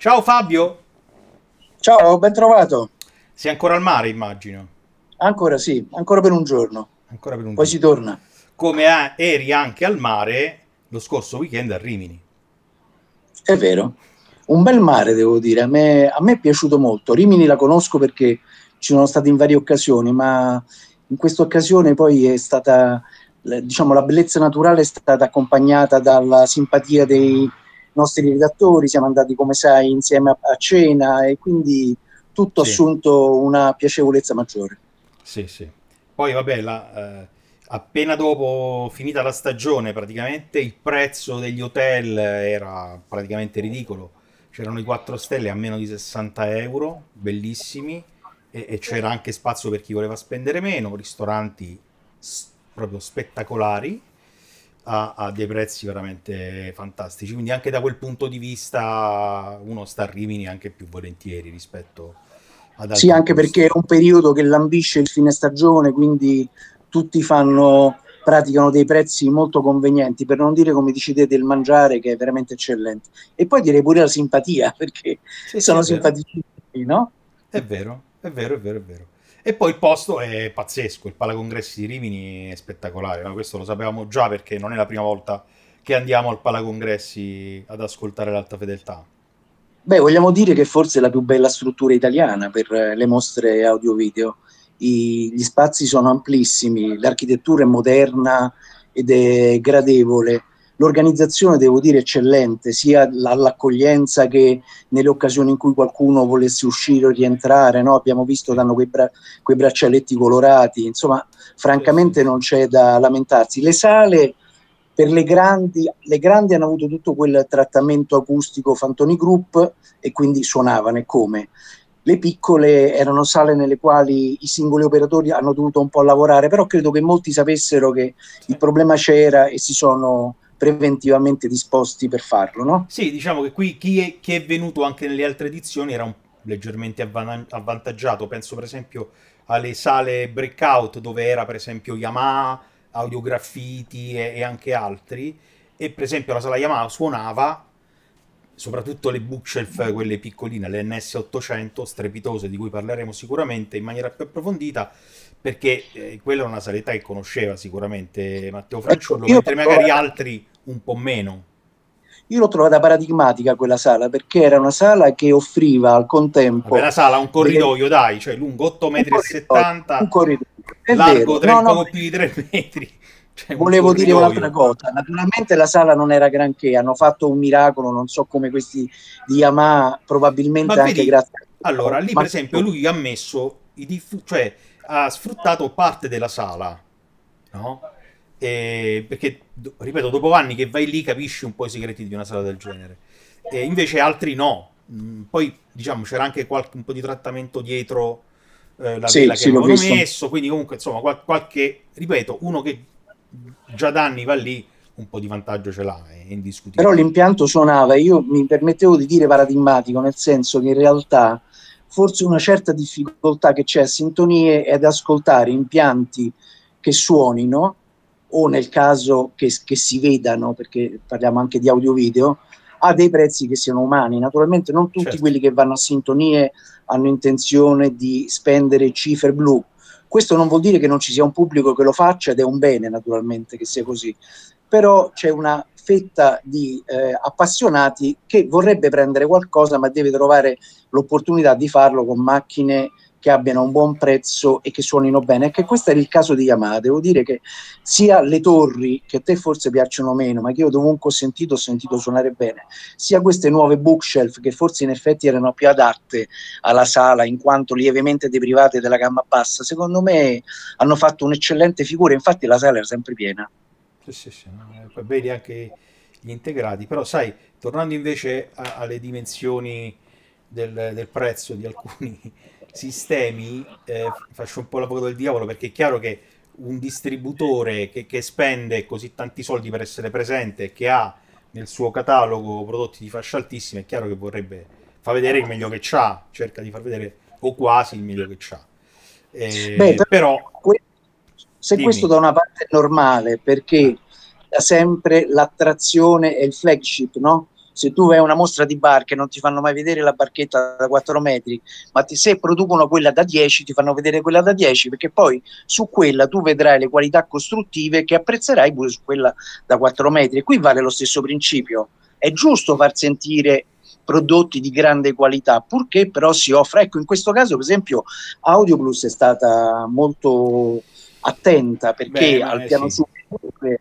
Ciao Fabio. Ciao, ben trovato. Sei ancora al mare, immagino. Ancora sì, ancora per un giorno. Ancora per un Poi giorno. si torna. Come eri anche al mare lo scorso weekend a Rimini. È vero. Un bel mare, devo dire. A me, a me è piaciuto molto. Rimini la conosco perché ci sono state in varie occasioni, ma in questa occasione poi è stata, diciamo, la bellezza naturale è stata accompagnata dalla simpatia dei, nostri redattori, siamo andati come sai insieme a, a cena e quindi tutto ha sì. assunto una piacevolezza maggiore. Sì, sì. Poi vabbè, la, eh, appena dopo finita la stagione praticamente il prezzo degli hotel era praticamente ridicolo, c'erano i 4 stelle a meno di 60 euro, bellissimi, e, e c'era anche spazio per chi voleva spendere meno, ristoranti s- proprio spettacolari a, a, dei prezzi veramente fantastici. Quindi anche da quel punto di vista uno sta a Rimini anche più volentieri rispetto ad altri. Sì, anche posti. perché è un periodo che lambisce il fine stagione, quindi tutti fanno, praticano dei prezzi molto convenienti, per non dire come dici te del mangiare che è veramente eccellente. E poi direi pure la simpatia, perché sì, sono sì, simpaticissimi, no? È vero, è vero, è vero, è vero. E poi il posto è pazzesco, il Pala Congressi di Rimini è spettacolare, ma questo lo sapevamo già perché non è la prima volta che andiamo al Pala Congressi ad ascoltare l'alta fedeltà. Beh, vogliamo dire che forse è la più bella struttura italiana per eh, le mostre audio-video. gli spazi sono amplissimi, l'architettura è moderna ed è gradevole l'organizzazione, devo dire, eccellente, sia all'accoglienza che nelle occasioni in cui qualcuno volesse uscire o rientrare, no? abbiamo visto che hanno quei, bra- quei braccialetti colorati, insomma, francamente non c'è da lamentarsi. Le sale per le grandi, le grandi hanno avuto tutto quel trattamento acustico Fantoni Group e quindi suonavano e come. Le piccole erano sale nelle quali i singoli operatori hanno dovuto un po' lavorare, però credo che molti sapessero che il problema c'era e si sono preventivamente disposti per farlo, no? Sì, diciamo che qui chi è, chi è venuto anche nelle altre edizioni era un, leggermente avvantaggiato, penso per esempio alle sale breakout dove era per esempio Yamaha, Audiografiti e, e anche altri, e per esempio la sala Yamaha suonava soprattutto le bookshelf, quelle piccoline, le NS800 strepitose di cui parleremo sicuramente in maniera più approfondita, perché eh, quella è una saletta che conosceva sicuramente Matteo ecco, Franciullo, io mentre magari trovata, altri un po' meno. Io l'ho trovata paradigmatica quella sala, perché era una sala che offriva al contempo... Vabbè, la sala, un corridoio, delle... dai, cioè lungo 8,70 metri, un corridoio, un corridoio. largo 3, no, no, più di 3 metri. Cioè, Volevo corridoio. dire un'altra cosa, naturalmente la sala non era granché, hanno fatto un miracolo, non so come questi di Yamaha, probabilmente Ma anche vedi, grazie... Allora, lì per esempio lui ha messo i diffusi, cioè ha sfruttato parte della sala, no? E perché, ripeto, dopo anni che vai lì capisci un po' i segreti di una sala del genere. E invece altri no. Mm, poi, diciamo, c'era anche qualche, un po' di trattamento dietro eh, la sì, villa sì, avevano messo, quindi comunque, insomma, qual- qualche... Ripeto, uno che già da anni va lì un po' di vantaggio ce l'ha, è indiscutibile. Però l'impianto suonava, io mi permettevo di dire paradigmatico, nel senso che in realtà forse una certa difficoltà che c'è a sintonie è ad ascoltare impianti che suonino o nel caso che, che si vedano, perché parliamo anche di audio-video, a dei prezzi che siano umani. Naturalmente non tutti certo. quelli che vanno a sintonie hanno intenzione di spendere cifre blu. Questo non vuol dire che non ci sia un pubblico che lo faccia ed è un bene naturalmente che sia così, però c'è una fetta di eh, appassionati che vorrebbe prendere qualcosa ma deve trovare l'opportunità di farlo con macchine che abbiano un buon prezzo e che suonino bene. E ecco, che questo era il caso di Yamaha. Devo dire che sia le torri, che a te forse piacciono meno, ma che io dovunque ho sentito, ho sentito suonare bene, sia queste nuove bookshelf, che forse in effetti erano più adatte alla sala, in quanto lievemente deprivate della gamma bassa, secondo me hanno fatto un'eccellente figura. Infatti la sala era sempre piena. Sì, sì, sì, no? Eh, vedi anche gli integrati, però sai, tornando invece a, alle dimensioni del, del, prezzo di alcuni sistemi, eh, faccio un po' l'avvocato del diavolo perché è chiaro che un distributore che, che spende così tanti soldi per essere presente e che ha nel suo catalogo prodotti di fascia altissima, è chiaro che vorrebbe far vedere il meglio che c'ha, cerca di far vedere o quasi il meglio che c'ha. Eh, Beh, però, però se Dimmi. questo da una parte è normale perché da sempre l'attrazione è il flagship, no? Se tu hai una mostra di barche non ti fanno mai vedere la barchetta da 4 metri, ma ti, se producono quella da 10 ti fanno vedere quella da 10 perché poi su quella tu vedrai le qualità costruttive che apprezzerai pure su quella da 4 metri. E qui vale lo stesso principio. È giusto far sentire prodotti di grande qualità, purché però si offra. Ecco, in questo caso, per esempio, Audio Plus è stata molto attenta perché Beh, al eh, piano sì. superiore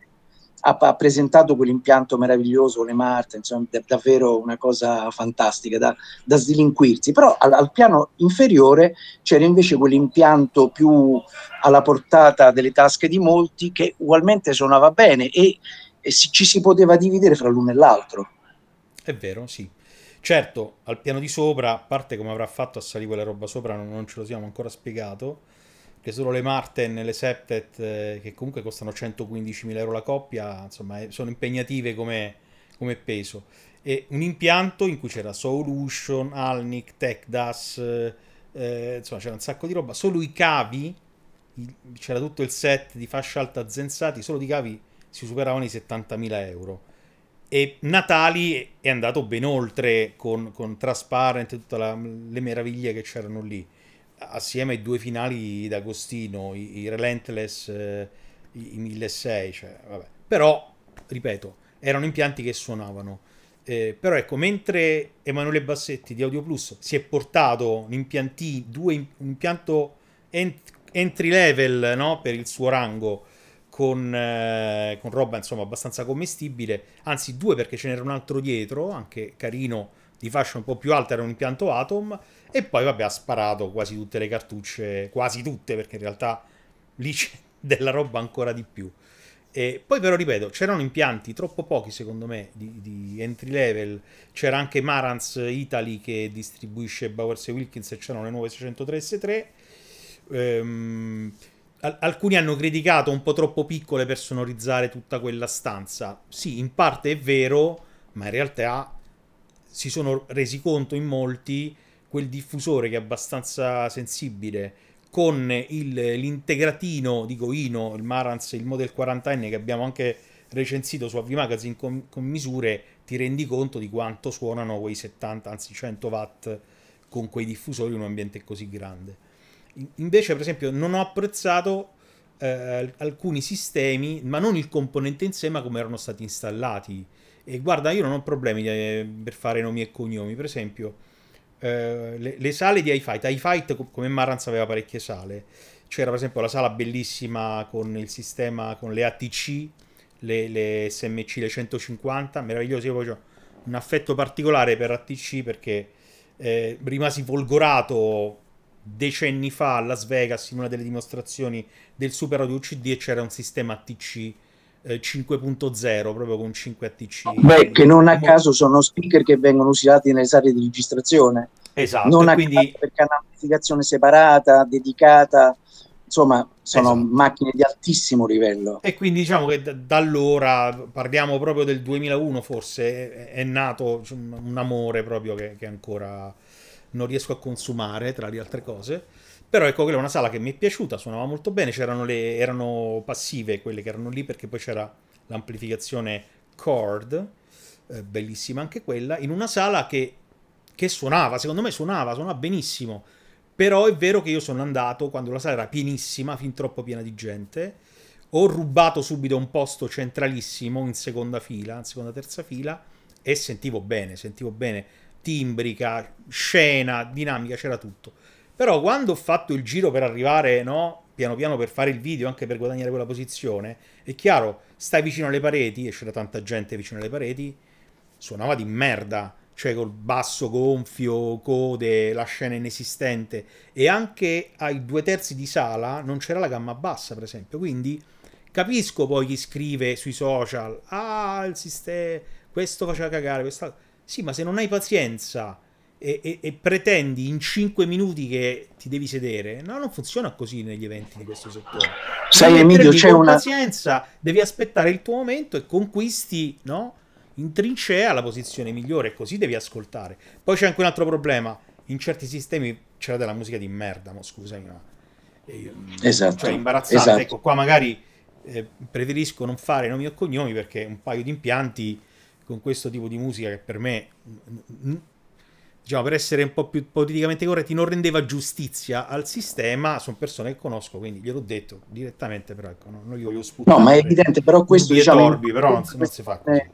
ha, ha, presentato quell'impianto meraviglioso, le Marte, insomma, è davvero una cosa fantastica da, da sdilinquirsi. Però al, al, piano inferiore c'era invece quell'impianto più alla portata delle tasche di molti che ugualmente suonava bene e, e si, ci si poteva dividere fra l'uno e l'altro. È vero, sì. Certo, al piano di sopra, a parte come avrà fatto a salire quella roba sopra, non, non ce lo siamo ancora spiegato che solo le Marten e le Septet, eh, che comunque costano 115.000 euro la coppia, insomma, eh, sono impegnative come, come peso. E un impianto in cui c'era Solution, Alnic, TechDAS, eh, eh, insomma, c'era un sacco di roba. Solo i cavi, c'era tutto il set di fascia alta zenzati, solo di cavi si superavano i 70.000 euro. E Natali è andato ben oltre con, con Transparent e tutte le meraviglie che c'erano lì assieme ai due finali d'Agostino, i, i Relentless, eh, i, i 1006, cioè, vabbè. Però, ripeto, erano impianti che suonavano. Eh, però ecco, mentre Emanuele Bassetti di Audio Plus si è portato un, impianti, due, un impianto ent- entry level no? per il suo rango con, eh, con roba insomma abbastanza commestibile, anzi due perché ce n'era un altro dietro, anche carino, di fascia un po' più alta, era un impianto Atom, e poi vabbè ha sparato quasi tutte le cartucce, quasi tutte perché in realtà lì c'è della roba ancora di più. E poi però ripeto, c'erano impianti troppo pochi secondo me di, di, entry level, c'era anche Marans Italy che distribuisce Bowers e Wilkins e c'erano le nuove 603 S3. Ehm, al- alcuni hanno criticato un po' troppo piccole per sonorizzare tutta quella stanza. Sì, in parte è vero, ma in realtà si sono resi conto in molti quel diffusore che è abbastanza sensibile con il, l'integratino di Goino, il Marantz, il Model 40N che abbiamo anche recensito su AV con, con, misure, ti rendi conto di quanto suonano quei 70, anzi 100 watt con quei diffusori in un ambiente così grande. Invece, per esempio, non ho apprezzato eh, alcuni sistemi, ma non il componente in sé, ma come erano stati installati. E guarda, io non ho problemi di, eh, per fare nomi e cognomi, per esempio, eh, le, le, sale di iFight, iFight come Marantz aveva parecchie sale, c'era per esempio la sala bellissima con il sistema, con le ATC, le, le SMC, le 150, Meravigliose. io poi ho un affetto particolare per ATC perché eh, rimasi folgorato decenni fa a Las Vegas in una delle dimostrazioni del Super Audio CD e c'era un sistema ATC 5.0 eh, proprio con 5 ATC. Beh, che non a caso sono speaker che vengono usati nelle sale di registrazione. Esatto, non a quindi... hanno amplificazione separata, dedicata, insomma sono esatto. macchine di altissimo livello. E quindi diciamo che da allora, parliamo proprio del 2001 forse, è nato un amore proprio che, che ancora non riesco a consumare tra le altre cose. Però ecco, quella è una sala che mi è piaciuta, suonava molto bene, c'erano le, erano passive quelle che erano lì perché poi c'era l'amplificazione chord, eh, bellissima anche quella, in una sala che, che suonava, secondo me suonava, suonava benissimo. Però è vero che io sono andato quando la sala era pienissima, fin troppo piena di gente, ho rubato subito un posto centralissimo in seconda fila, in seconda terza fila, e sentivo bene, sentivo bene, timbrica, scena, dinamica, c'era tutto però quando ho fatto il giro per arrivare, no? Piano piano per fare il video, anche per guadagnare quella posizione, è chiaro, stai vicino alle pareti, e c'era tanta gente vicino alle pareti, suonava di merda, cioè col basso gonfio, code, la scena inesistente, e anche ai due terzi di sala non c'era la gamma bassa, per esempio, quindi capisco poi chi scrive sui social, ah, il sistema, questo faceva cagare, quest'altro. Sì, ma se non hai pazienza e, e, e, pretendi in 5 minuti che ti devi sedere, no, non funziona così negli eventi di questo settore. Sai, Emilio, c'è una pazienza, devi aspettare il tuo momento e conquisti, no? In trincea la posizione migliore, così devi ascoltare. Poi c'è anche un altro problema. In certi sistemi c'era della musica di merda, ma scusami, ma eh, mm, cioè, esatto. cioè imbarazzante. Esatto. Ecco, qua magari eh, preferisco non fare nomi o cognomi perché un paio di impianti con questo tipo di musica che per me mm, mm, diciamo, per essere un po' più politicamente corretti, non rendeva giustizia al sistema, sono persone che conosco, quindi gliel'ho detto direttamente, però ecco, non, non voglio sputare. No, ma è evidente, però questo diciamo, torbi, però non, non si fa così.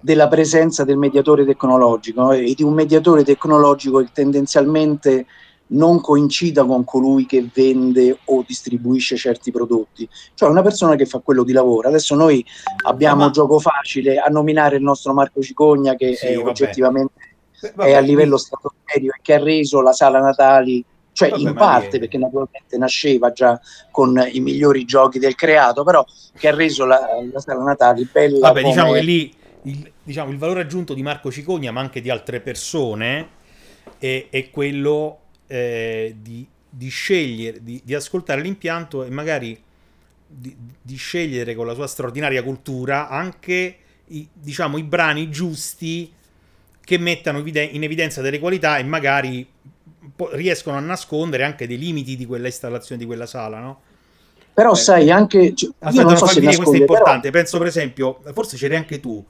Della presenza del mediatore tecnologico no? e di un mediatore tecnologico che tendenzialmente non coincida con colui che vende o distribuisce certi prodotti, cioè una persona che fa quello di lavoro. Adesso noi eh, abbiamo ma... gioco facile a nominare il nostro Marco Cicogna che sì, è vabbè. oggettivamente Vabbè, è a livello stratosferico e che ha reso la sala Natali cioè Vabbè, in parte perché naturalmente nasceva già con i migliori giochi del creato, però che ha reso la, la sala Natali bella. Vabbè, come... diciamo che lì il, diciamo, il, valore aggiunto di Marco Cicogna, ma anche di altre persone, è, è quello eh, di, di, scegliere, di, di, ascoltare l'impianto e magari di, di, scegliere con la sua straordinaria cultura anche i, diciamo, i brani giusti che mettano in evidenza delle qualità e magari riescono a nascondere anche dei limiti di quella installazione, di quella sala, no? Però eh, sai, anche... Cioè, aspetta, non so fammi dire, questo è importante. Però... Penso, per esempio, forse c'eri anche tu,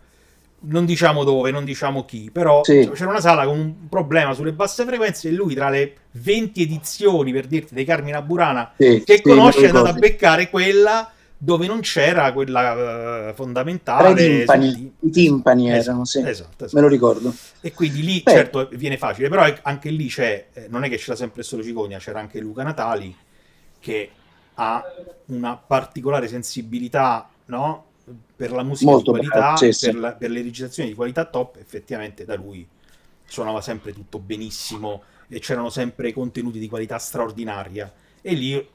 non diciamo dove, non diciamo chi, però sì. c'era una sala con un problema sulle basse frequenze e lui tra le 20 edizioni, per dirti, dei Carmina Burana sì, che sì, conosce è andato a beccare quella dove non c'era quella eh, fondamentale. Tra i timpani, su... i timpani esatto, erano, sì. Esatto, esatto. Me lo ricordo. E quindi lì, Beh. certo, viene facile, però anche lì c'è, eh, non è che c'era sempre solo Cicogna, c'era anche Luca Natali che ha una particolare sensibilità, no? Per la musica Molto di qualità, bravo, sì, per, la, per le registrazioni di qualità top, effettivamente da lui suonava sempre tutto benissimo e c'erano sempre contenuti di qualità straordinaria. E lì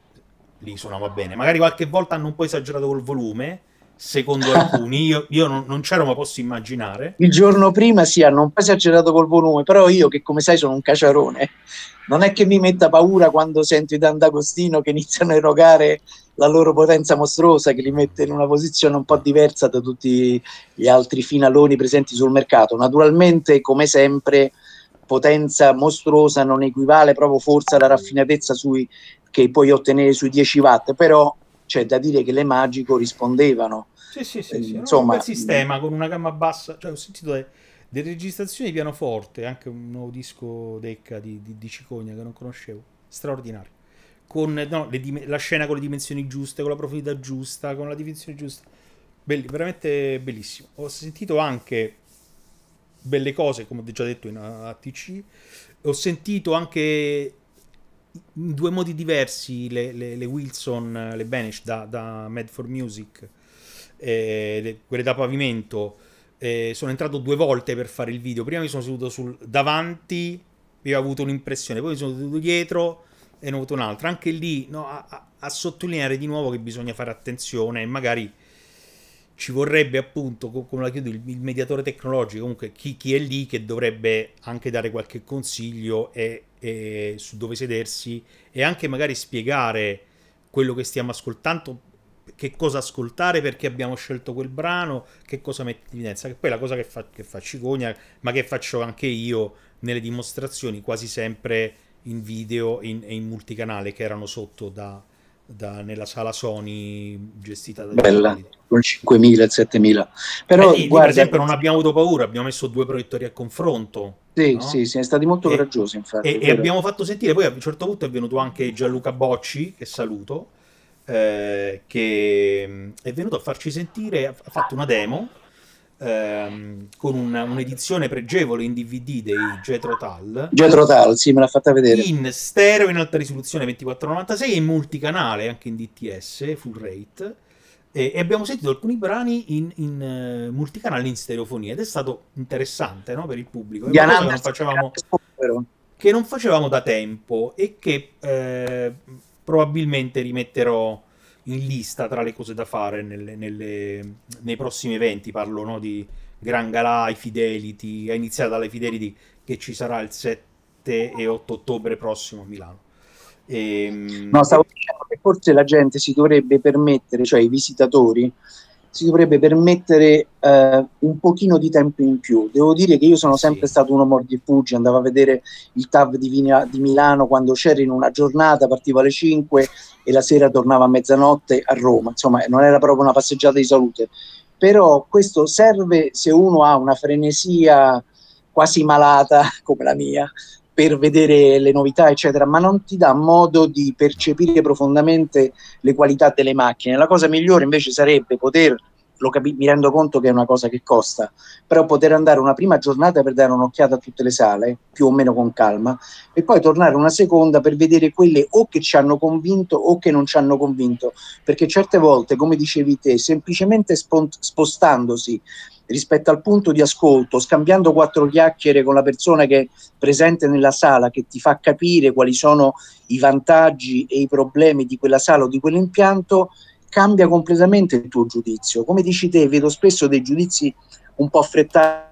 lì suonava bene. Magari qualche volta hanno un po' esagerato col volume, secondo alcuni. Io, io non, non c'ero, ma posso immaginare. Il giorno prima sì, hanno un po' esagerato col volume, però io, che come sai, sono un caciarone, non è che mi metta paura quando sento i D'Agostino che iniziano a erogare la loro potenza mostruosa, che li mette in una posizione un po' diversa da tutti gli altri finaloni presenti sul mercato. Naturalmente, come sempre potenza mostruosa non equivale proprio forse alla raffinatezza sui che puoi ottenere sui 10 watt, però c'è da dire che le Magi corrispondevano. Sì, sì, sì, sì. Eh, insomma, un bel sistema con una gamma bassa, cioè ho sentito delle, delle registrazioni di pianoforte, anche un nuovo disco Decca di, di, di Cicogna che non conoscevo, straordinario. Con no, le, la scena con le dimensioni giuste, con la profondità giusta, con la dimensione giusta. Belli, veramente bellissimo. Ho sentito anche belle cose, come ho già detto in eh, ATC, ho sentito anche in due modi diversi le, le, le Wilson, le Banish da, da Mad for Music, eh, le, quelle da pavimento. Eh, sono entrato due volte per fare il video. Prima mi sono seduto sul davanti, e ho avuto un'impressione, poi mi sono seduto dietro e ne ho avuto un'altra. Anche lì no, a, a, a, sottolineare di nuovo che bisogna fare attenzione e magari ci vorrebbe appunto, come la chiudo, il, mediatore tecnologico, comunque chi, chi, è lì che dovrebbe anche dare qualche consiglio e, e su dove sedersi e anche magari spiegare quello che stiamo ascoltando, che cosa ascoltare, perché abbiamo scelto quel brano, che cosa mette in evidenza, che poi la cosa che fa, che fa Cicogna, ma che faccio anche io nelle dimostrazioni, quasi sempre in video e in, in multicanale che erano sotto da da, nella sala Sony gestita da Bella, con 5.000 e 7.000. Però, eh, guarda, per esempio non abbiamo avuto paura, abbiamo messo due proiettori a confronto. Sì, no? sì, siamo stati molto coraggiosi infatti. E, e, abbiamo fatto sentire, poi a un certo punto è venuto anche Gianluca Bocci, che saluto, eh, che mm, è venuto a farci sentire, ha fatto una demo ehm, con una, un'edizione pregevole in DVD dei Jetro Tal. Jetro Tal, sì, me l'ha fatta vedere. In stereo in alta risoluzione 2496 e in multicanale anche in DTS, full rate. E, e abbiamo sentito alcuni brani in, in uh, multicanale in stereofonia ed è stato interessante no, per il pubblico. È una non facevamo, che non facevamo da tempo e che eh, probabilmente rimetterò in lista tra le cose da fare nelle, nelle, nei prossimi eventi. Parlo no, di Gran Galà, i Fidelity, a iniziare dalle Fidelity che ci sarà il 7 e 8 ottobre prossimo a Milano. E, ehm, no, stavo dicendo che forse la gente si dovrebbe permettere, cioè i visitatori, si dovrebbe permettere eh, un pochino di tempo in più. Devo dire che io sono sempre sì. stato uno mordifugi, andavo a vedere il TAV di, Vina, di Milano quando c'era in una giornata, partivo alle 5 e la sera tornavo a mezzanotte a Roma, insomma non era proprio una passeggiata di salute. Però questo serve se uno ha una frenesia quasi malata come la mia per vedere le novità, eccetera, ma non ti dà modo di percepire profondamente le qualità delle macchine. La cosa migliore invece sarebbe poter, lo capi- mi rendo conto che è una cosa che costa, però poter andare una prima giornata per dare un'occhiata a tutte le sale, più o meno con calma, e poi tornare una seconda per vedere quelle o che ci hanno convinto o che non ci hanno convinto, perché certe volte, come dicevi te, semplicemente spont- spostandosi rispetto al punto di ascolto, scambiando quattro chiacchiere con la persona che è presente nella sala, che ti fa capire quali sono i vantaggi e i problemi di quella sala o di quell'impianto, cambia completamente il tuo giudizio. Come dici te, vedo spesso dei giudizi un po' affrettati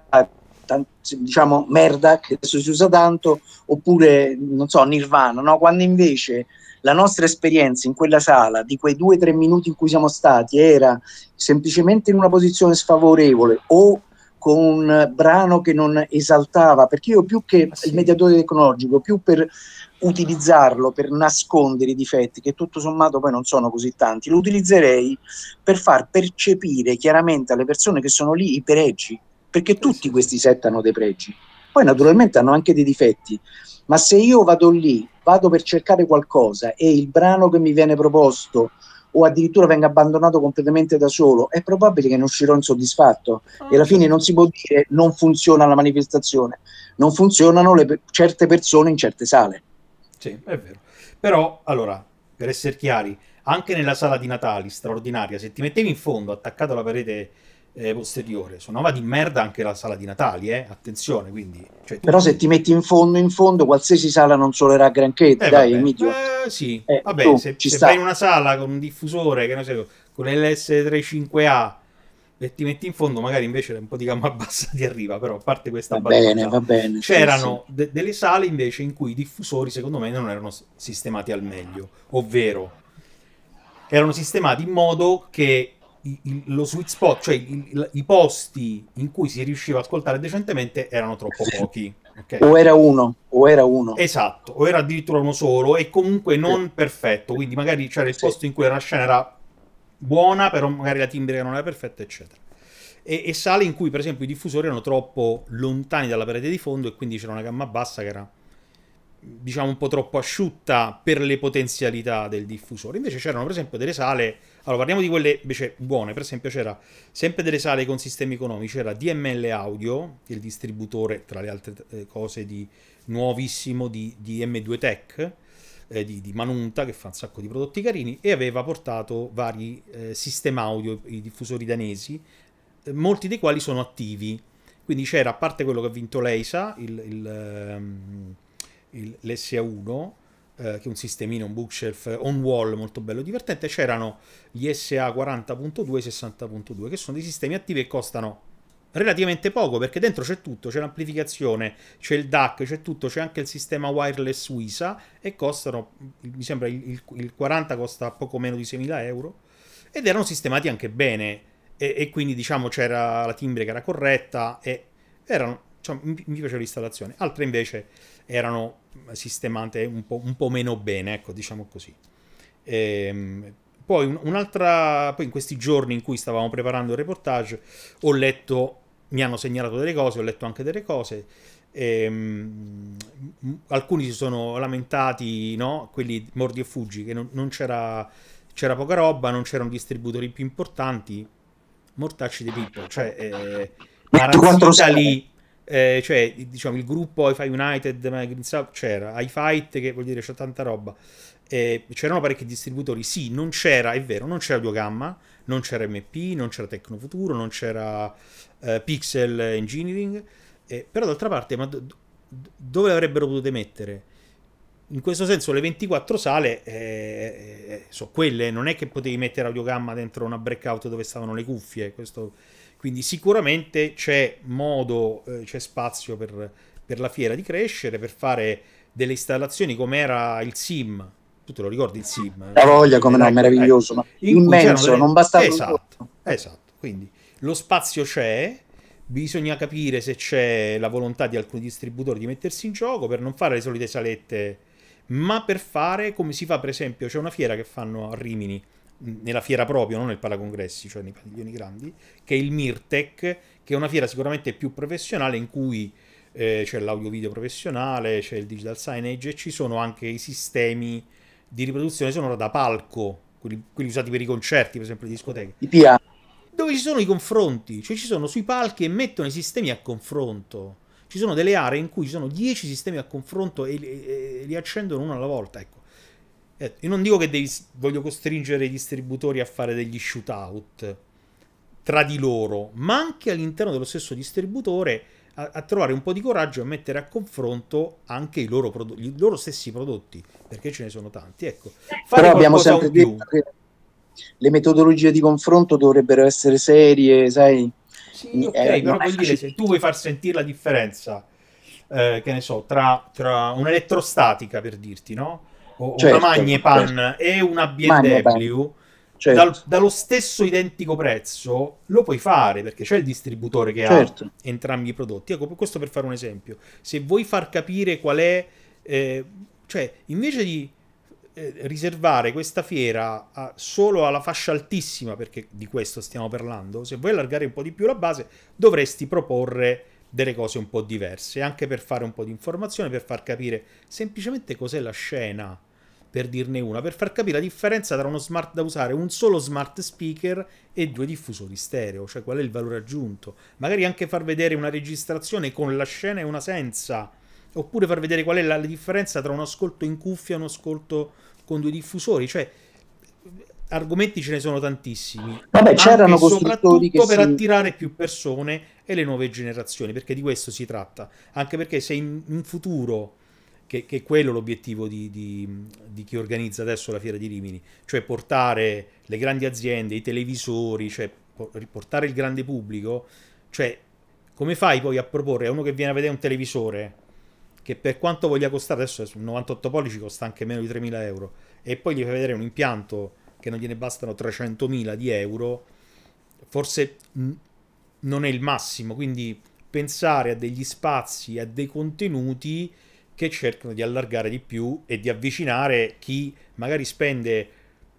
diciamo merda che adesso si usa tanto oppure non so nirvana no? quando invece la nostra esperienza in quella sala di quei due o tre minuti in cui siamo stati era semplicemente in una posizione sfavorevole o con un brano che non esaltava, perché io più che ah, sì. il mediatore tecnologico, più per utilizzarlo per nascondere i difetti, che tutto sommato poi non sono così tanti, lo utilizzerei per far percepire chiaramente alle persone che sono lì i pregi, perché tutti questi set hanno dei pregi. Poi naturalmente hanno anche dei difetti, ma se io vado lì vado per cercare qualcosa e il brano che mi viene proposto o addirittura venga abbandonato completamente da solo, è probabile che ne uscirò insoddisfatto e alla fine non si può dire non funziona la manifestazione, non funzionano le, certe persone in certe sale. Sì, è vero. Però, allora, per essere chiari, anche nella sala di Natali straordinaria, se ti mettevi in fondo attaccato alla parete eh, posteriore. Suonava di merda anche la sala di Natali, eh? attenzione. Quindi, cioè, Però se ti metti in fondo, in fondo, qualsiasi sala non suonerà granché, eh, dai, vabbè. Eh, sì, eh, vabbè, tu, se, ci se vai in una sala con un diffusore, che non so, con l'LS35A e ti metti in fondo, magari invece un po' di gamma bassa ti arriva, però a parte questa va bene, va bene, c'erano sì, sì. De- delle sale invece in cui i diffusori, secondo me, non erano sistemati al meglio, ovvero erano sistemati in modo che il, lo sweet spot, cioè il, i posti in cui si riusciva ad ascoltare decentemente erano troppo pochi. Okay. O era uno, o era uno. Esatto, o era addirittura uno solo e comunque non sì. perfetto, quindi magari c'era il posto in cui la scena era buona, però magari la timbrica non era perfetta, eccetera. E, e sale in cui per esempio i diffusori erano troppo lontani dalla parete di fondo e quindi c'era una gamma bassa che era diciamo un po' troppo asciutta per le potenzialità del diffusore. Invece c'erano per esempio delle sale, allora parliamo di quelle invece buone, per esempio c'era sempre delle sale con sistemi economici, c'era DML Audio, il distributore tra le altre eh, cose di nuovissimo di, di M2 Tech, eh, di, di, Manunta che fa un sacco di prodotti carini e aveva portato vari eh, sistema audio, i diffusori danesi, eh, molti dei quali sono attivi. Quindi c'era, a parte quello che ha vinto l'EISA, il... il ehm, l'SA1, eh, che è un sistemino, un bookshelf on wall molto bello e divertente, c'erano gli SA 40.2 e 60.2, che sono dei sistemi attivi e costano relativamente poco perché dentro c'è tutto, c'è l'amplificazione, c'è il DAC, c'è tutto, c'è anche il sistema wireless WISA e costano, mi sembra il, il 40 costa poco meno di 6.000 euro ed erano sistemati anche bene e, e quindi diciamo c'era la timbre che era corretta e erano cioè, mi, piaceva l'installazione, altre invece erano sistemate un po', un po meno bene, ecco, diciamo così. E, ehm, poi un'altra, poi in questi giorni in cui stavamo preparando il reportage, ho letto, mi hanno segnalato delle cose, ho letto anche delle cose. E, um, alcuni si sono lamentati, no? quelli mordi e fuggi, che non, non c'era, c'era, poca roba, non c'erano distributori più importanti, mortacci di Pippo, cioè eh, la lì eh, cioè diciamo il gruppo hi fi United, c'era hi che vuol dire c'è tanta roba, eh, c'erano parecchi distributori, sì, non c'era, è vero, non c'era Duogamma, non c'era MP, non c'era Tecno Futuro, non c'era eh, Pixel Engineering, eh, però d'altra parte, ma do dove avrebbero potuto mettere? in questo senso le 24 sale eh, eh, eh sono quelle, non è che potevi mettere audiogamma dentro una breakout dove stavano le cuffie, questo quindi sicuramente c'è modo, eh, c'è spazio per, per, la fiera di crescere, per fare delle installazioni come era il SIM. Tu te lo ricordi il SIM? La voglia, come no, ecco, meraviglioso, ecco. ma immenso, delle... non bastava esatto, esatto, quindi lo spazio c'è, bisogna capire se c'è la volontà di alcuni distributori di mettersi in gioco per non fare le solite salette, ma per fare come si fa per esempio, c'è una fiera che fanno a Rimini, nella fiera proprio, non nel palacongressi, cioè nei padiglioni grandi, che è il Mirtec, che è una fiera sicuramente più professionale in cui eh, c'è l'audio video professionale, c'è il digital signage e ci sono anche i sistemi di riproduzione sonora da palco, quelli, quelli usati per i concerti, per esempio le discoteche. I PA. Dove ci sono i confronti, cioè ci sono sui palchi e mettono i sistemi a confronto. Ci sono delle aree in cui ci sono 10 sistemi a confronto e, e, e li accendono uno alla volta, ecco eh, io non dico che devi, voglio costringere i distributori a fare degli shootout tra di loro, ma anche all'interno dello stesso distributore a, a trovare un po' di coraggio e a mettere a confronto anche i loro, prod- i loro stessi prodotti, perché ce ne sono tanti. Ecco, Però abbiamo sempre detto che le metodologie di confronto dovrebbero essere serie, sai? Sì, eh, okay, eh, però no, dire, se tu vuoi far sentire la differenza, eh, che ne so, tra, tra un'elettrostatica per dirti, no? o certo, una Magnepan certo. e una BMW certo. dal, dallo stesso identico prezzo lo puoi fare perché c'è il distributore che ha certo. entrambi i prodotti. Ecco, questo per fare un esempio. Se vuoi far capire qual è, eh, cioè invece di eh, riservare questa fiera a, solo alla fascia altissima, perché di questo stiamo parlando, se vuoi allargare un po' di più la base, dovresti proporre delle cose un po' diverse, anche per fare un po' di informazione, per far capire semplicemente cos'è la scena per dirne una, per far capire la differenza tra uno smart da usare un solo smart speaker e due diffusori stereo, cioè qual è il valore aggiunto. Magari anche far vedere una registrazione con la scena e una senza, oppure far vedere qual è la, differenza tra un ascolto in cuffia e un ascolto con due diffusori, cioè argomenti ce ne sono tantissimi. Vabbè, c'erano soprattutto per si... attirare più persone e le nuove generazioni, perché di questo si tratta. Anche perché se in, in futuro che, che è quello l'obiettivo di, di, di, chi organizza adesso la fiera di Rimini, cioè portare le grandi aziende, i televisori, cioè riportare il grande pubblico, cioè come fai poi a proporre a uno che viene a vedere un televisore che per quanto voglia costare, adesso un 98 pollici costa anche meno di 3.000 euro, e poi gli fai vedere un impianto che non gliene bastano 300.000 di euro, forse non è il massimo, quindi pensare a degli spazi, a dei contenuti che cercano di allargare di più e di avvicinare chi magari spende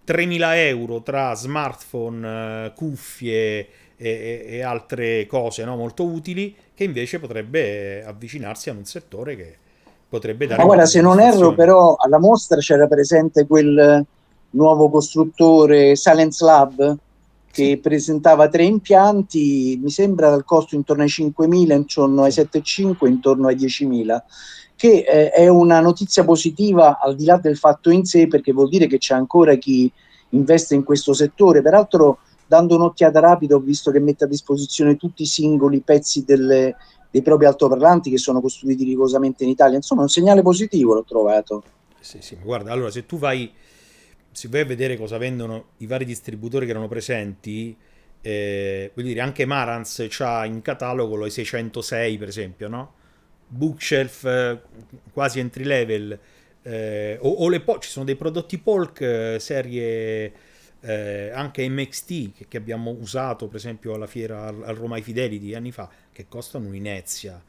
3.000 euro tra smartphone, eh, cuffie e, e altre cose no? molto utili, che invece potrebbe avvicinarsi a un settore che potrebbe dare... Ma guarda, se non erro però alla mostra c'era presente quel nuovo costruttore Silence Lab che sì. presentava tre impianti, mi sembra dal costo intorno ai 5.000, intorno ai 7.500, intorno ai 10.000 che eh, è una notizia positiva al di là del fatto in sé, perché vuol dire che c'è ancora chi investe in questo settore. Peraltro, dando un'occhiata rapida, ho visto che mette a disposizione tutti i singoli pezzi delle, dei propri altoparlanti che sono costruiti rigorosamente in Italia. Insomma, è un segnale positivo l'ho trovato. Sì, sì, guarda, allora se tu vai, se vai a vedere cosa vendono i vari distributori che erano presenti, eh, vuol dire anche Marans c'ha in catalogo lo 606 per esempio, no? bookshelf eh, quasi entry level eh, o, o, le po- ci sono dei prodotti Polk eh, serie eh, anche MXT che, che, abbiamo usato per esempio alla fiera al, al Roma Fideli di anni fa che costano un'inezia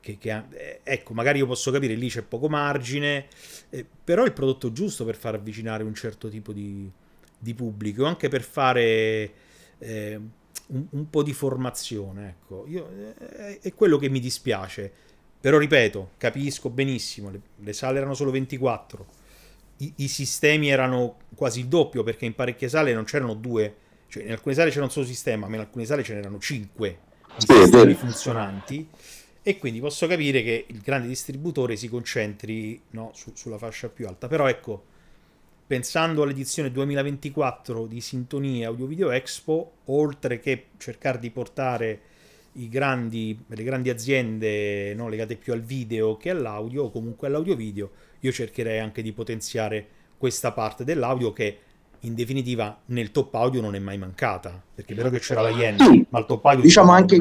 che, che, eh, ecco magari io posso capire lì c'è poco margine eh, però è il prodotto giusto per far avvicinare un certo tipo di, di pubblico anche per fare un, un, po' di formazione ecco io, è quello che mi dispiace però ripeto, capisco benissimo, le, le sale erano solo 24, I, i, sistemi erano quasi il doppio perché in parecchie sale non c'erano due, cioè in alcune sale c'era un solo sistema, ma in alcune sale ce n'erano cinque sistemi funzionanti e quindi posso capire che il grande distributore si concentri no, su, sulla fascia più alta. Però ecco, pensando all'edizione 2024 di Sintonia Audio Video Expo, oltre che cercare di portare grandi, le grandi aziende no, legate più al video che all'audio, o comunque all'audio-video, io cercherei anche di potenziare questa parte dell'audio che in definitiva nel top audio non è mai mancata, perché vero che c'era la Yen, sì. ma il top audio... Diciamo anche,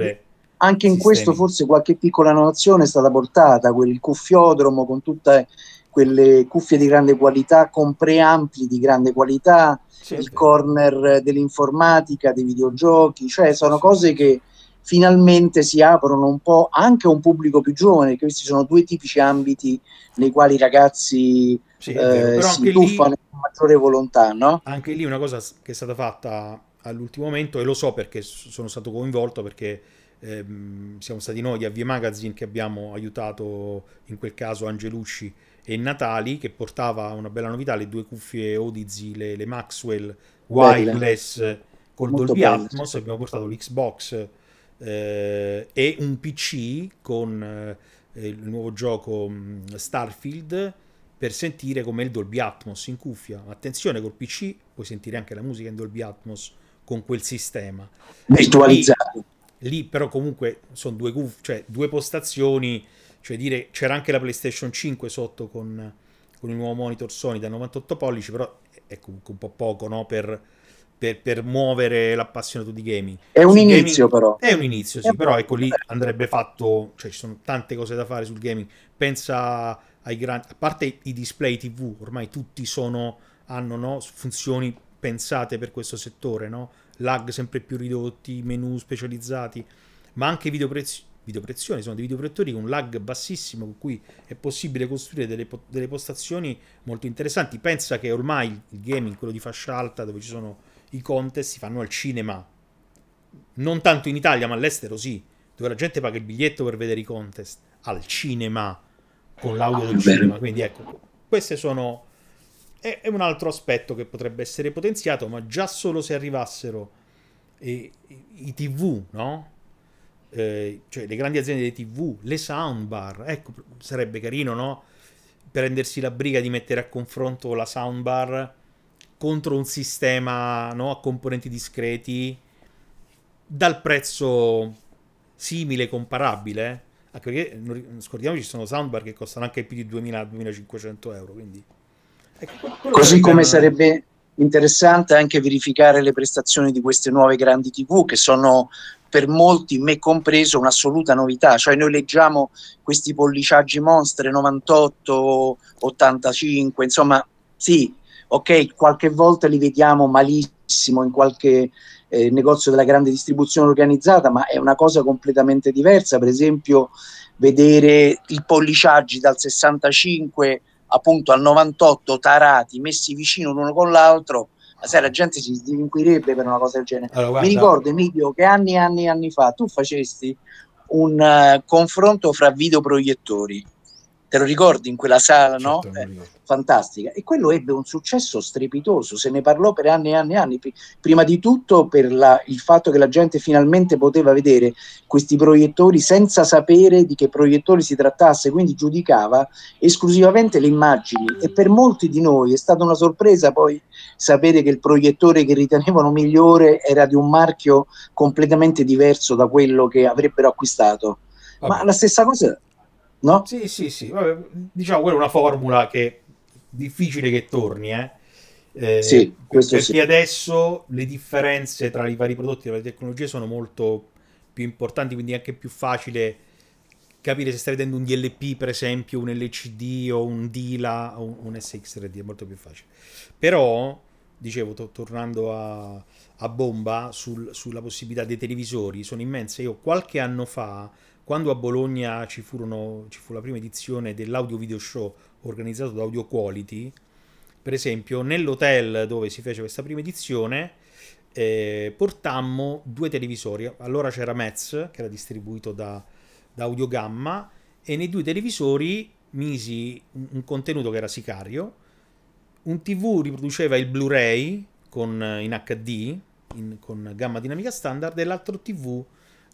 anche in sistemi. questo forse qualche piccola innovazione è stata portata, quel cuffiodromo con tutte quelle cuffie di grande qualità, con preampli di grande qualità, sì, il corner dell'informatica, dei videogiochi, cioè sono sì. cose che finalmente si aprono un po' anche a un pubblico più giovane, perché questi sono due tipici ambiti nei quali i ragazzi sì, eh, si tuffano con maggiore volontà. No? Anche lì una cosa che è stata fatta all'ultimo momento, e lo so perché sono stato coinvolto, perché ehm, siamo stati noi di Vie Magazine che abbiamo aiutato in quel caso Angelucci e Natali, che portava una bella novità, le due cuffie Odyssey, le, le Maxwell wireless Belle. col Molto Dolby bello. Atmos, abbiamo portato l'Xbox eh, e un PC con eh, il nuovo gioco Starfield per sentire come il Dolby Atmos in cuffia. Attenzione, col PC puoi sentire anche la musica in Dolby Atmos con quel sistema. Virtualizzato. Lì, lì però comunque sono due, cuff- cioè, due postazioni, cioè dire c'era anche la PlayStation 5 sotto con, con il nuovo monitor Sony da 98 pollici, però è comunque un po' poco no? per per, per muovere l'appassionato di gaming. È un sul inizio, gaming, però. È un inizio, sì, è però ecco lì andrebbe fatto, cioè ci sono tante cose da fare sul gaming. Pensa ai grandi, a parte i display TV, ormai tutti sono, hanno no, funzioni pensate per questo settore, no? lag sempre più ridotti, menu specializzati, ma anche videoprezzi videoproiezioni, sono dei videoprettori con lag bassissimo con cui è possibile costruire delle, delle, postazioni molto interessanti. Pensa che ormai il gaming, quello di fascia alta, dove ci sono i contest si fanno al cinema. Non tanto in Italia, ma all'estero sì, dove la gente paga il biglietto per vedere i contest al cinema con l'audio del ah, cinema. Quindi ecco, queste sono è, è un altro aspetto che potrebbe essere potenziato, ma già solo se arrivassero i, i TV, no? Eh, cioè le grandi aziende di TV, le soundbar, ecco, sarebbe carino, no? Prendersi la briga di mettere a confronto la soundbar contro un sistema no, a componenti discreti dal prezzo simile, comparabile. Eh. Anche perché non scordiamoci, ci sono soundbar che costano anche più di 2000-2500 euro. Quindi... Ecco, Così come sarebbe interessante anche verificare le prestazioni di queste nuove grandi TV che sono per molti, me compreso, un'assoluta novità. Cioè noi leggiamo questi polliciaggi monstre 98, 85, insomma sì, ok, qualche volta li vediamo malissimo in qualche eh, negozio della grande distribuzione organizzata, ma è una cosa completamente diversa, per esempio vedere i polliciaggi dal 65 appunto al 98 tarati, messi vicino l'uno con l'altro, la, sera, la gente si divinquirebbe per una cosa del genere. Allora, Mi ricordo, Emilio, che anni e anni e anni fa tu facesti un uh, confronto fra videoproiettori te lo ricordi in quella sala, certo, no? Eh, fantastica. E quello ebbe un successo strepitoso, se ne parlò per anni e anni e anni, prima di tutto per la, il fatto che la gente finalmente poteva vedere questi proiettori senza sapere di che proiettori si trattasse, quindi giudicava esclusivamente le immagini e per molti di noi è stata una sorpresa poi sapere che il proiettore che ritenevano migliore era di un marchio completamente diverso da quello che avrebbero acquistato. Ma la stessa cosa no? Sì, sì, sì. Vabbè, diciamo quella è una formula che è difficile che torni, eh. Eh, sì, perché sì. adesso le differenze tra i vari prodotti e le tecnologie sono molto più importanti, quindi è anche più facile capire se stai vedendo un DLP, per esempio, un LCD o un DILA o un, un SX3D, è molto più facile. Però, dicevo, to- tornando a, a bomba sul, sulla possibilità dei televisori, sono immense. Io qualche anno fa quando a Bologna ci, furono, ci fu la prima edizione dell'audio video show organizzato da Audio Quality, per esempio, nell'hotel dove si fece questa prima edizione, eh, portammo due televisori. Allora c'era Metz, che era distribuito da, da Audiogamma, e nei due televisori misi un contenuto che era sicario. Un TV riproduceva il Blu-ray con, eh, in HD, in, con gamma dinamica standard, e l'altro TV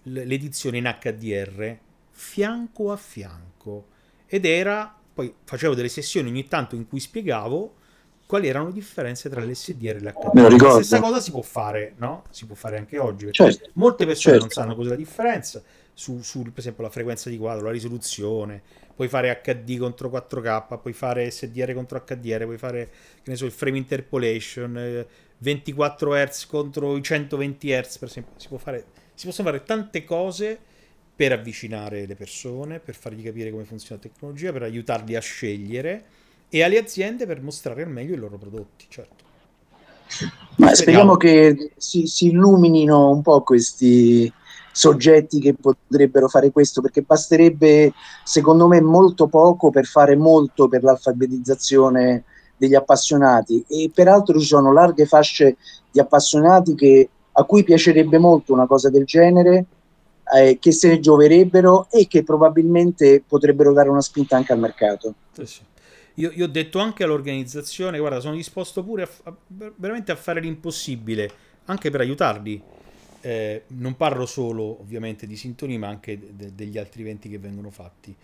l'edizione in HDR fianco a fianco ed era poi facevo delle sessioni ogni tanto in cui spiegavo quali erano le differenze tra l'SDR e l'HDR. La stessa cosa si può fare, no? Si può fare anche oggi, certo, molte persone certo. non sanno cos'è la differenza su, su, per esempio, la frequenza di quadro, la risoluzione, puoi fare HD contro 4K, puoi fare SDR contro HDR, puoi fare, che ne so, il frame interpolation, 24 eh, Hz contro i 120 Hz, per esempio, si può fare si possono fare tante cose per avvicinare le persone, per fargli capire come funziona la tecnologia, per aiutarli a scegliere e alle aziende per mostrare al meglio i loro prodotti, certo. Ma speriamo, speriamo che si, si illuminino un po' questi, soggetti che potrebbero fare questo, perché basterebbe, secondo me, molto poco per fare molto per l'alfabetizzazione degli appassionati e peraltro ci sono larghe fasce di appassionati che a cui piacerebbe molto una cosa del genere, eh, che se ne gioverebbero e che probabilmente potrebbero dare una spinta anche al mercato. Sì, eh sì. Io, io, ho detto anche all'organizzazione, guarda, sono disposto pure a, a, veramente a fare l'impossibile, anche per aiutarli. Eh, non parlo solo ovviamente di sintonia, ma anche de- degli altri eventi che vengono fatti.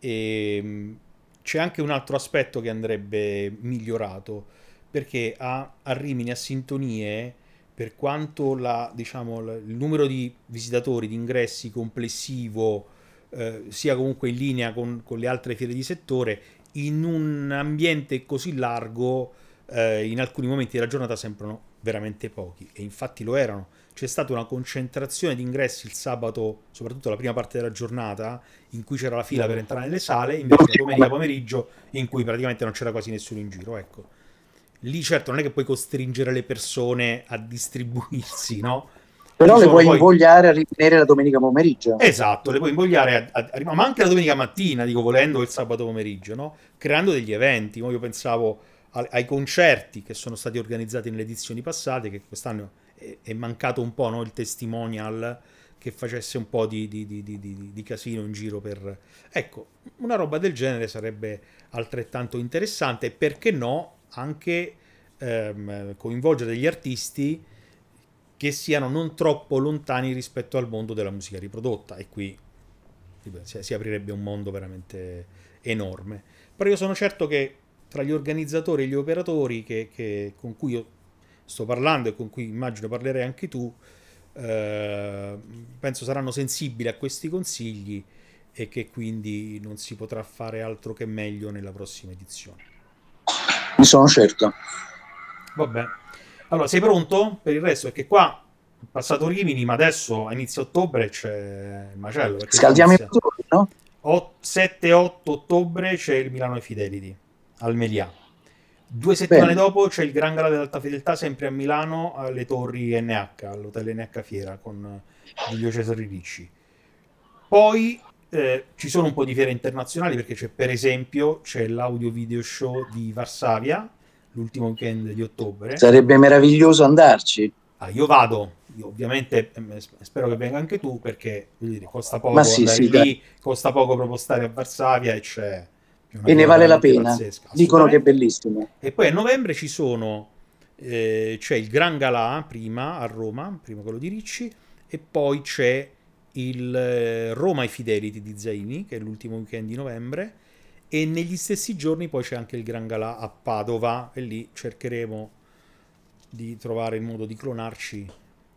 E, ehm, c'è anche un altro aspetto che andrebbe migliorato, perché a, a Rimini, a sintonie, per quanto la, diciamo, il numero di visitatori, di ingressi complessivo eh, sia comunque in linea con, con, le altre fiere di settore, in un ambiente così largo eh, in alcuni momenti della giornata sembrano veramente pochi e infatti lo erano. C'è stata una concentrazione di ingressi il sabato, soprattutto la prima parte della giornata, in cui c'era la fila per entrare nelle sale, invece domenica pomeriggio in cui praticamente non c'era quasi nessuno in giro. Ecco lì certo non è che puoi costringere le persone a distribuirsi, no? Però le puoi poi... invogliare a rimanere la domenica pomeriggio. Esatto, le puoi invogliare, a, a, ma anche la domenica mattina, dico volendo, il sabato pomeriggio, no? Creando degli eventi. Io pensavo ai concerti che sono stati organizzati nelle edizioni passate, che quest'anno è, mancato un po' no? il testimonial che facesse un po' di, di, di, di, casino in giro per... Ecco, una roba del genere sarebbe altrettanto interessante, perché no anche ehm, coinvolgere degli artisti che siano non troppo lontani rispetto al mondo della musica riprodotta e qui si aprirebbe un mondo veramente enorme. Però io sono certo che tra gli organizzatori e gli operatori che, che con cui io sto parlando e con cui immagino parlerai anche tu, eh, penso saranno sensibili a questi consigli e che quindi non si potrà fare altro che meglio nella prossima edizione mi sono scelto. Vabbè. Allora, sei pronto per il resto? Perché qua è passato Rimini, ma adesso a inizio ottobre c'è il macello. Scaldiamo inizia... i motori, no? 7-8 ottobre c'è il Milano e Fidelity al Melià. Due settimane Bene. dopo c'è il Gran Gala dell'Alta Fedeltà, sempre a Milano, alle Torri NH, all'hotel NH Fiera con Giulio Cesare Ricci. Poi eh, ci sono un po' di fiere internazionali perché c'è per esempio c'è l'audio video show di Varsavia l'ultimo weekend di ottobre. Sarebbe meraviglioso andarci. Ah, io vado, io ovviamente ehm, spero che venga anche tu perché dire, costa poco Ma sì, sì, lì, costa poco proprio stare a Varsavia e c'è... E ne vale la pena, pazzesca, dicono che è bellissimo. E poi a novembre ci sono, eh, c'è il Gran Galà prima a Roma, prima quello di Ricci, e poi c'è il eh, Roma ai Fidelity di Zaini, che è l'ultimo weekend di novembre, e negli stessi giorni poi c'è anche il Gran Galà a Padova, e lì cercheremo di trovare il modo di clonarci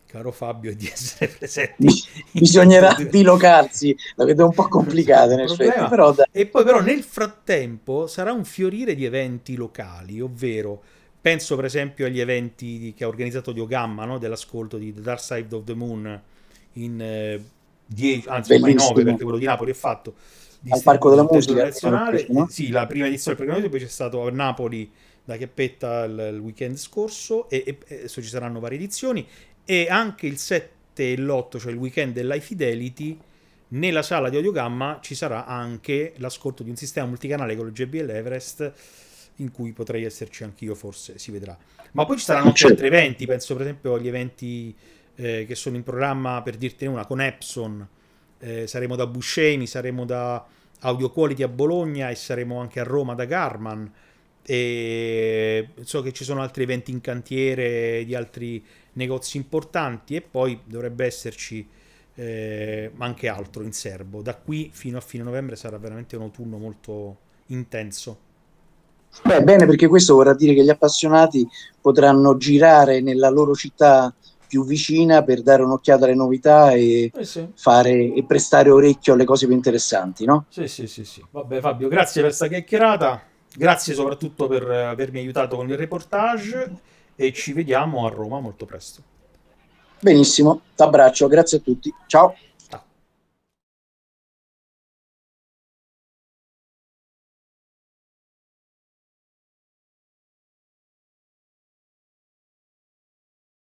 caro Fabio, e di essere presenti. Bisognerà dilocarsi, la vedo un po' complicata nel effetti, però dai. E poi però nel frattempo sarà un fiorire di eventi locali, ovvero penso per esempio agli eventi che ha organizzato Diogamma, no? dell'ascolto di The Dark Side of the Moon in eh, 10, anzi ormai 9 perché quello di Napoli è fatto. Di Al Parco della Musica. Nazionale. No? Sì, la prima edizione del Parco poi c'è stato a Napoli da Chiappetta il, il weekend scorso e, e, adesso ci saranno varie edizioni e anche il 7 e l'8, cioè il weekend dell'High Fidelity, nella sala di audiogamma ci sarà anche l'ascolto di un sistema multicanale con il JBL Everest in cui potrei esserci anch'io forse, si vedrà. Ma poi ci saranno anche altri eventi, penso per esempio agli eventi eh, che sono in programma, per dirtene una, con Epson, eh, saremo da Buscemi, saremo da Audio Quality a Bologna e saremo anche a Roma da Garman. E so che ci sono altri eventi in cantiere di altri negozi importanti e poi dovrebbe esserci eh, anche altro in serbo. Da qui fino a fine novembre sarà veramente un autunno molto intenso. Beh, bene, perché questo vorrà dire che gli appassionati potranno girare nella loro città più vicina per dare un'occhiata alle novità e, eh sì. fare, e prestare orecchio alle cose più interessanti, no? Sì, sì, sì, sì. Vabbè Fabio, grazie per questa chiacchierata, grazie soprattutto per eh, avermi aiutato con il reportage e ci vediamo a Roma molto presto. Benissimo, t'abbraccio, grazie a tutti, ciao.